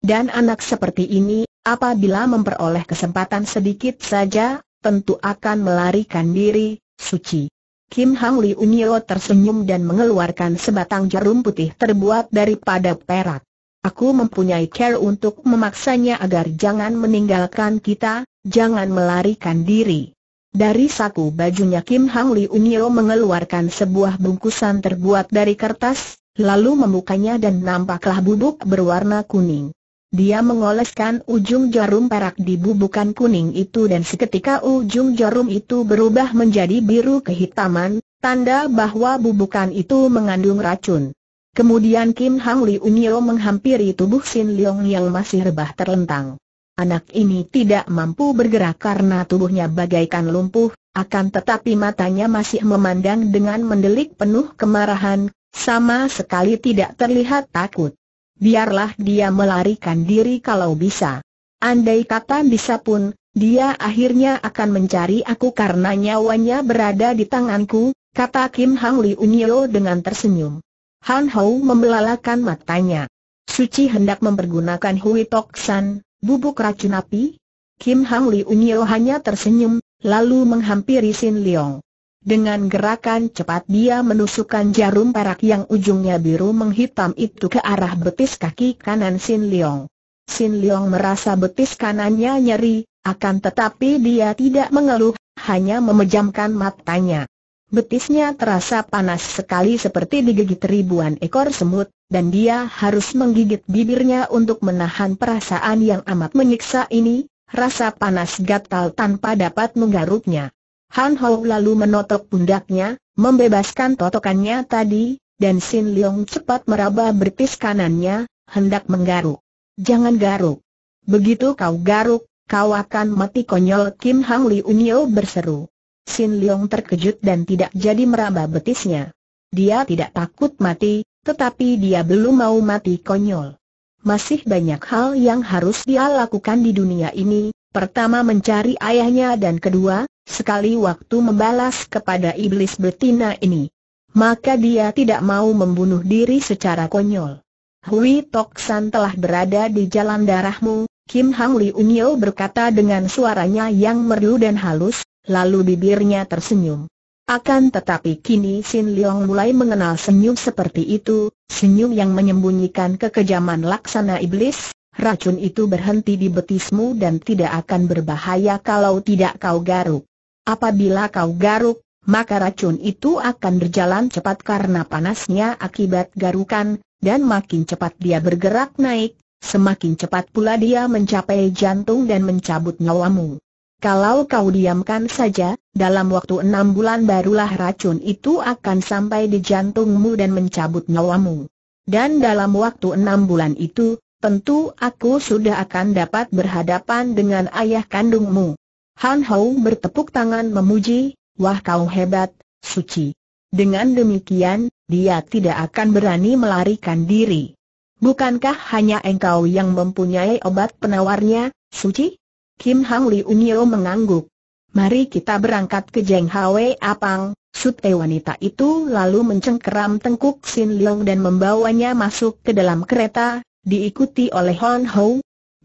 Dan anak seperti ini, apabila memperoleh kesempatan sedikit saja, tentu akan melarikan diri, suci. Kim Hang Li Unyo tersenyum dan mengeluarkan sebatang jarum putih terbuat daripada perak. Aku mempunyai care untuk memaksanya agar jangan meninggalkan kita, jangan melarikan diri. Dari saku bajunya Kim Hang Li Unyo mengeluarkan sebuah bungkusan terbuat dari kertas, lalu membukanya dan nampaklah bubuk berwarna kuning. Dia mengoleskan ujung jarum perak di bubukan kuning itu dan seketika ujung jarum itu berubah menjadi biru kehitaman, tanda bahwa bubukan itu mengandung racun. Kemudian Kim Hang Li Unio menghampiri tubuh Sin Leong yang masih rebah terlentang. Anak ini tidak mampu bergerak karena tubuhnya bagaikan lumpuh, akan tetapi matanya masih memandang dengan mendelik penuh kemarahan, sama sekali tidak terlihat takut biarlah dia melarikan diri kalau bisa. Andai kata bisa pun, dia akhirnya akan mencari aku karena nyawanya berada di tanganku, kata Kim Hang Li Unyo dengan tersenyum. Han Hou membelalakan matanya. Suci hendak mempergunakan Hui Tok San, bubuk racun api? Kim Hang Li Unyo hanya tersenyum, lalu menghampiri Sin Leong. Dengan gerakan cepat dia menusukkan jarum perak yang ujungnya biru menghitam itu ke arah betis kaki kanan Sin Leong. Sin Leong merasa betis kanannya nyeri, akan tetapi dia tidak mengeluh, hanya memejamkan matanya. Betisnya terasa panas sekali seperti digigit ribuan ekor semut, dan dia harus menggigit bibirnya untuk menahan perasaan yang amat menyiksa ini, rasa panas gatal tanpa dapat menggaruknya. Han Ho lalu menotok pundaknya, membebaskan totokannya tadi, dan Sin Leong cepat meraba betis kanannya, hendak menggaruk. Jangan garuk. Begitu kau garuk, kau akan mati konyol Kim Hang Li Unyo berseru. Sin Leong terkejut dan tidak jadi meraba betisnya. Dia tidak takut mati, tetapi dia belum mau mati konyol. Masih banyak hal yang harus dia lakukan di dunia ini, pertama mencari ayahnya dan kedua, sekali waktu membalas kepada iblis betina ini. Maka dia tidak mau membunuh diri secara konyol. Hui Tok San telah berada di jalan darahmu, Kim Hang Li Unyo berkata dengan suaranya yang merdu dan halus, lalu bibirnya tersenyum. Akan tetapi kini Sin Leong mulai mengenal senyum seperti itu, senyum yang menyembunyikan kekejaman laksana iblis, racun itu berhenti di betismu dan tidak akan berbahaya kalau tidak kau garuk. Apabila kau garuk, maka racun itu akan berjalan cepat karena panasnya akibat garukan, dan makin cepat dia bergerak naik, semakin cepat pula dia mencapai jantung dan mencabut nyawamu. Kalau kau diamkan saja, dalam waktu enam bulan barulah racun itu akan sampai di jantungmu dan mencabut nyawamu. Dan dalam waktu enam bulan itu, tentu aku sudah akan dapat berhadapan dengan ayah kandungmu. Han Hou bertepuk tangan memuji, wah kau hebat, suci. Dengan demikian, dia tidak akan berani melarikan diri. Bukankah hanya engkau yang mempunyai obat penawarnya, suci? Kim Hang Li Unyo mengangguk. Mari kita berangkat ke Jeng Hwe Apang, Sute wanita itu lalu mencengkeram tengkuk Sin Leong dan membawanya masuk ke dalam kereta, diikuti oleh Hon Ho.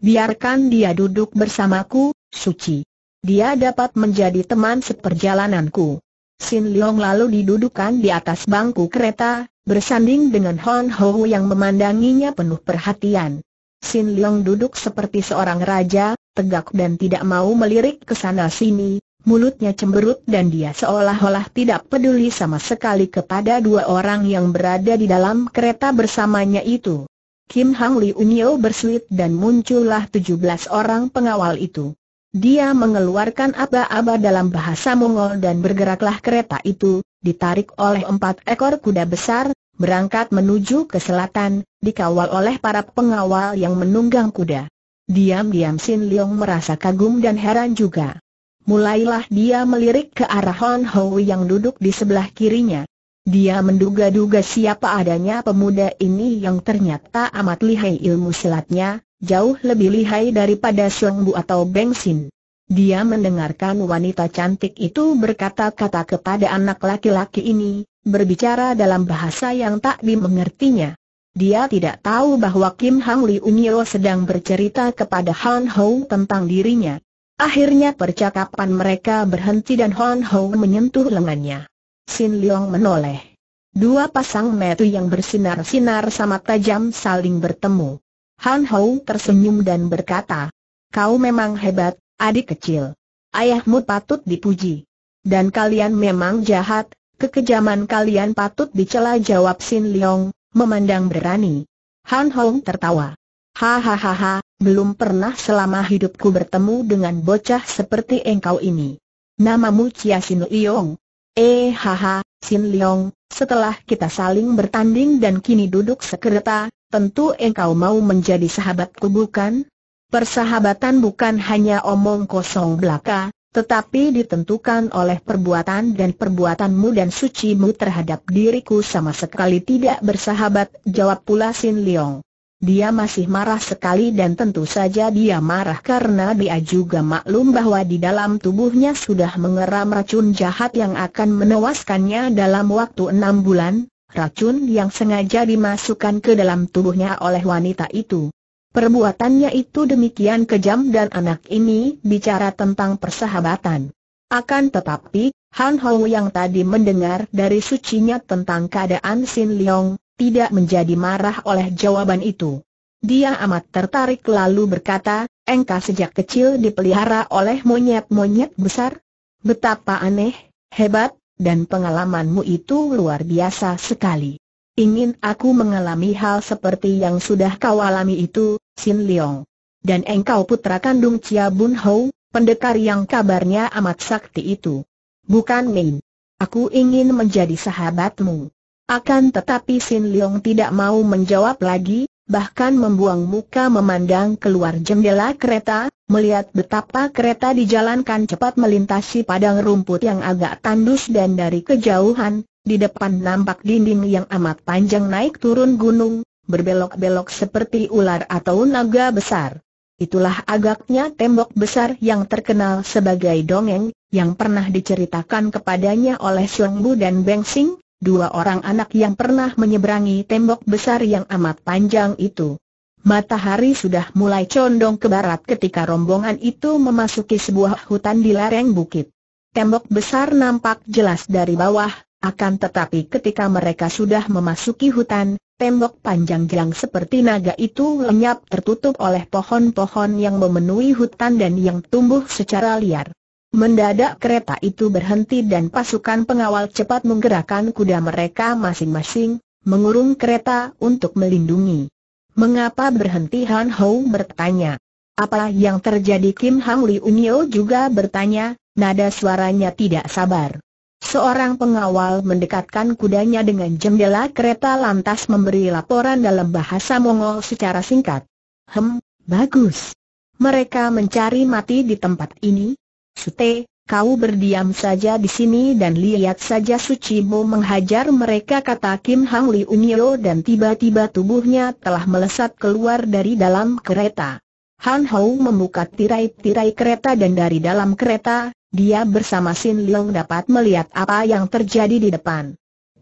Biarkan dia duduk bersamaku, Suci dia dapat menjadi teman seperjalananku. Sin Leong lalu didudukan di atas bangku kereta, bersanding dengan Hon Ho yang memandanginya penuh perhatian. Sin Leong duduk seperti seorang raja, tegak dan tidak mau melirik ke sana sini, mulutnya cemberut dan dia seolah-olah tidak peduli sama sekali kepada dua orang yang berada di dalam kereta bersamanya itu. Kim Hang Li Unyo bersuit dan muncullah 17 orang pengawal itu. Dia mengeluarkan aba-aba dalam bahasa Mongol dan bergeraklah kereta itu, ditarik oleh empat ekor kuda besar, berangkat menuju ke selatan, dikawal oleh para pengawal yang menunggang kuda. Diam-diam Sin Leong merasa kagum dan heran juga. Mulailah dia melirik ke arah Hon Ho yang duduk di sebelah kirinya. Dia menduga-duga siapa adanya pemuda ini yang ternyata amat lihai ilmu silatnya, jauh lebih lihai daripada Seng Bu atau Beng Sin. Dia mendengarkan wanita cantik itu berkata-kata kepada anak laki-laki ini, berbicara dalam bahasa yang tak dimengertinya. Dia tidak tahu bahwa Kim Hang Li Unyo sedang bercerita kepada Han Ho tentang dirinya. Akhirnya percakapan mereka berhenti dan Han Ho menyentuh lengannya. Sin Leong menoleh. Dua pasang mata yang bersinar-sinar sama tajam saling bertemu. Han Hou tersenyum dan berkata, kau memang hebat, adik kecil. Ayahmu patut dipuji. Dan kalian memang jahat, kekejaman kalian patut dicela jawab Sin Leong, memandang berani. Han Hong tertawa. Hahaha, belum pernah selama hidupku bertemu dengan bocah seperti engkau ini. Namamu Chia Sin Leong. Eh haha, Sin Leong, setelah kita saling bertanding dan kini duduk sekereta, tentu engkau mau menjadi sahabatku bukan? Persahabatan bukan hanya omong kosong belaka, tetapi ditentukan oleh perbuatan dan perbuatanmu dan sucimu terhadap diriku sama sekali tidak bersahabat, jawab pula Sin Leong. Dia masih marah sekali dan tentu saja dia marah karena dia juga maklum bahwa di dalam tubuhnya sudah mengeram racun jahat yang akan menewaskannya dalam waktu enam bulan, racun yang sengaja dimasukkan ke dalam tubuhnya oleh wanita itu. Perbuatannya itu demikian kejam dan anak ini bicara tentang persahabatan. Akan tetapi, Han Hou yang tadi mendengar dari sucinya tentang keadaan Sin Leong, tidak menjadi marah oleh jawaban itu. Dia amat tertarik lalu berkata, engkau sejak kecil dipelihara oleh monyet-monyet besar? Betapa aneh, hebat, dan pengalamanmu itu luar biasa sekali. Ingin aku mengalami hal seperti yang sudah kau alami itu, Sin Leong. Dan engkau putra kandung Chia Bun Ho, pendekar yang kabarnya amat sakti itu. Bukan Min. Aku ingin menjadi sahabatmu. Akan tetapi Sin Leong tidak mau menjawab lagi, bahkan membuang muka memandang keluar jendela kereta, melihat betapa kereta dijalankan cepat melintasi padang rumput yang agak tandus dan dari kejauhan, di depan nampak dinding yang amat panjang naik turun gunung, berbelok-belok seperti ular atau naga besar. Itulah agaknya tembok besar yang terkenal sebagai dongeng, yang pernah diceritakan kepadanya oleh Bu dan Beng Sing, dua orang anak yang pernah menyeberangi tembok besar yang amat panjang itu. Matahari sudah mulai condong ke barat ketika rombongan itu memasuki sebuah hutan di lereng bukit. Tembok besar nampak jelas dari bawah, akan tetapi ketika mereka sudah memasuki hutan, tembok panjang yang seperti naga itu lenyap tertutup oleh pohon-pohon yang memenuhi hutan dan yang tumbuh secara liar. Mendadak kereta itu berhenti dan pasukan pengawal cepat menggerakkan kuda mereka masing-masing, mengurung kereta untuk melindungi. Mengapa berhenti Han Hou bertanya. Apa yang terjadi Kim Hang Li Unyo juga bertanya, nada suaranya tidak sabar. Seorang pengawal mendekatkan kudanya dengan jendela kereta lantas memberi laporan dalam bahasa Mongol secara singkat. Hem, bagus. Mereka mencari mati di tempat ini, Sute, kau berdiam saja di sini dan lihat saja Suci sucimu menghajar mereka kata Kim Hang Li Unyo dan tiba-tiba tubuhnya telah melesat keluar dari dalam kereta. Han Hou membuka tirai-tirai kereta dan dari dalam kereta, dia bersama Sin Leong dapat melihat apa yang terjadi di depan.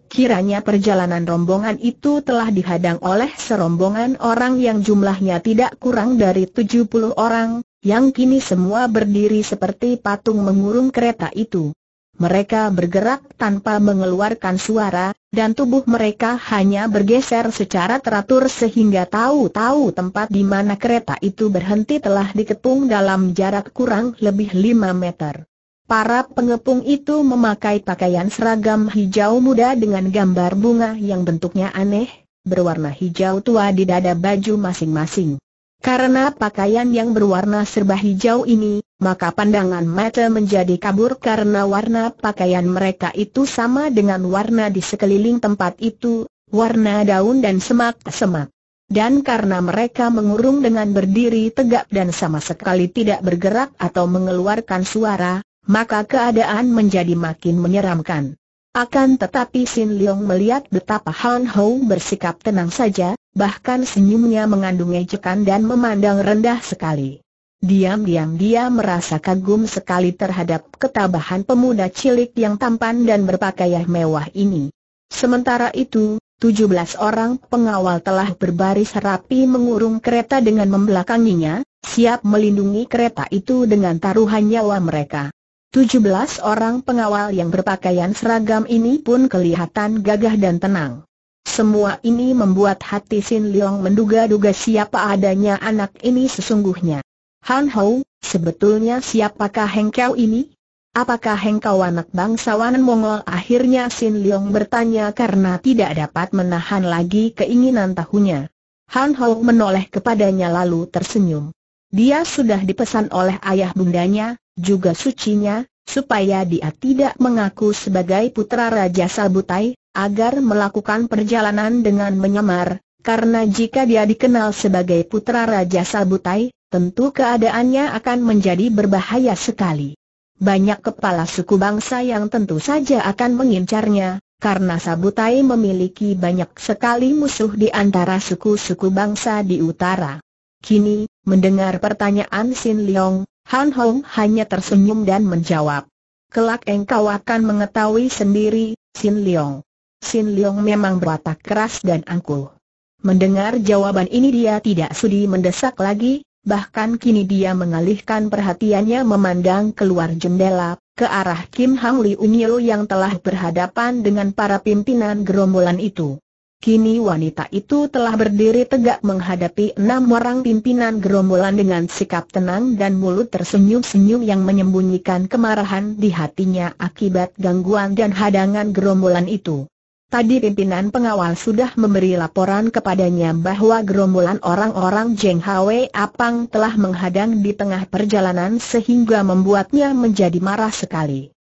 Kiranya perjalanan rombongan itu telah dihadang oleh serombongan orang yang jumlahnya tidak kurang dari 70 orang, yang kini semua berdiri seperti patung mengurung kereta itu. Mereka bergerak tanpa mengeluarkan suara, dan tubuh mereka hanya bergeser secara teratur sehingga tahu-tahu tempat di mana kereta itu berhenti telah dikepung dalam jarak kurang lebih 5 meter. Para pengepung itu memakai pakaian seragam hijau muda dengan gambar bunga yang bentuknya aneh, berwarna hijau tua di dada baju masing-masing. Karena pakaian yang berwarna serba hijau ini, maka pandangan mata menjadi kabur karena warna pakaian mereka itu sama dengan warna di sekeliling tempat itu, warna daun dan semak-semak. Dan karena mereka mengurung dengan berdiri tegak dan sama sekali tidak bergerak atau mengeluarkan suara, maka keadaan menjadi makin menyeramkan. Akan tetapi Sin Leong melihat betapa Han Hou bersikap tenang saja, bahkan senyumnya mengandung ejekan dan memandang rendah sekali. Diam-diam dia merasa kagum sekali terhadap ketabahan pemuda cilik yang tampan dan berpakaian mewah ini. Sementara itu, 17 orang pengawal telah berbaris rapi mengurung kereta dengan membelakanginya, siap melindungi kereta itu dengan taruhan nyawa mereka. 17 orang pengawal yang berpakaian seragam ini pun kelihatan gagah dan tenang. Semua ini membuat hati Sin Leong menduga-duga siapa adanya anak ini sesungguhnya. Han Hou, sebetulnya siapakah Hengkau ini? Apakah Hengkau anak bangsawan Mongol? Akhirnya Sin Leong bertanya karena tidak dapat menahan lagi keinginan tahunya. Han Hou menoleh kepadanya lalu tersenyum. Dia sudah dipesan oleh ayah bundanya, juga sucinya, supaya dia tidak mengaku sebagai putra Raja Sabutai, agar melakukan perjalanan dengan menyamar, karena jika dia dikenal sebagai putra Raja Sabutai, tentu keadaannya akan menjadi berbahaya sekali. Banyak kepala suku bangsa yang tentu saja akan mengincarnya, karena Sabutai memiliki banyak sekali musuh di antara suku-suku bangsa di utara. Kini, mendengar pertanyaan Sin Leong, Han Hong hanya tersenyum dan menjawab. Kelak engkau akan mengetahui sendiri, Sin Leong. Sin Leong memang berwatak keras dan angkuh. Mendengar jawaban ini dia tidak sudi mendesak lagi, bahkan kini dia mengalihkan perhatiannya memandang keluar jendela, ke arah Kim Hang Li Unyo yang telah berhadapan dengan para pimpinan gerombolan itu. Kini wanita itu telah berdiri tegak menghadapi enam orang pimpinan gerombolan dengan sikap tenang dan mulut tersenyum-senyum yang menyembunyikan kemarahan di hatinya akibat gangguan dan hadangan gerombolan itu. Tadi pimpinan pengawal sudah memberi laporan kepadanya bahwa gerombolan orang-orang Jeng Hwe Apang telah menghadang di tengah perjalanan sehingga membuatnya menjadi marah sekali.